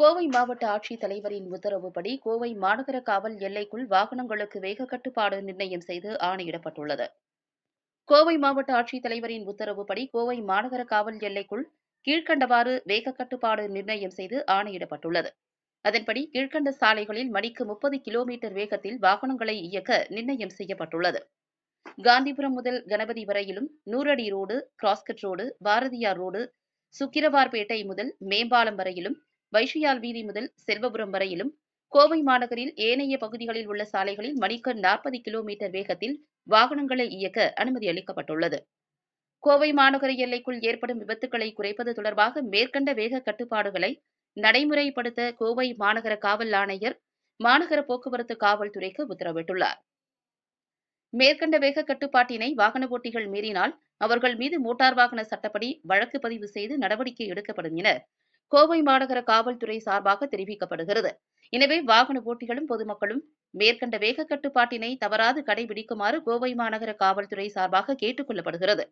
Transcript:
கோவை மாவட்ட ஆட்சித் தலைவரின் உத்தரவுப்படி கோவை மாநகர காவல் எல்லைக்குள் வாகனங்களுக்கு வேக கட்டுப்பாடு நிர்ணயம் செய்து ஆணையிடப்பட்டுள்ளது கோவை மாவட்ட ஆட்சித் தலைவரின் உத்தரவுப்படி கோவை மாநகர காவல் எல்லைக்குள் கீழ்கண்டவாறு வேக கட்டுப்பாடு நிர்ணயம் செய்து ஆணையிடப்பட்டுள்ளது அதன்படி கீழ்கண்ட சாலைகளில் மணிக்கு முப்பது கிலோமீட்டர் வேகத்தில் வாகனங்களை இயக்க நிர்ணயம் செய்யப்பட்டுள்ளது காந்திபுரம் முதல் கணபதி வரையிலும் நூறடி road cross cut road Bharathiyar road Sukrawarpettai முதல் மேம்பாலம் வரையிலும் வைஷியால் வீதி முதல் செல்வபுரம் வரையிலும் கோவை மாநகரில் ஏனைய பகுதிகளில் உள்ள சாலைகளில் மணிக்கு நாற்பது கிலோமீட்டர் வேகத்தில் வாகனங்களை இயக்க அனுமதி அளிக்கப்பட்டுள்ளது கோவை மாநகர எல்லைக்குள் ஏற்படும் விபத்துக்களை குறைப்பது தொடர்பாக மேற்கண்ட வேக கட்டுப்பாடுகளை நடைமுறைப்படுத்த கோவை மாநகர காவல் ஆணையர் மாநகர போக்குவரத்து காவல்துறைக்கு உத்தரவிட்டுள்ளார் மேற்கண்ட வேக கட்டுப்பாட்டினை வாகன போட்டிகள் மீறினால் அவர்கள் மீது மோட்டார் வாகன சட்டப்படி வழக்கு பதிவு செய்து நடவடிக்கை எடுக்கப்படும் என கோவை மாநகர காவல்துறை சார்பாக தெரிவிக்கப்படுகிறது எனவே வாகன ஓட்டிகளும் பொதுமக்களும் மேற்கண்ட வேக கட்டுப்பாட்டினை தவறாது கடைபிடிக்குமாறு கோவை மாநகர காவல்துறை சார்பாக கேட்டுக் கொள்ளப்படுகிறது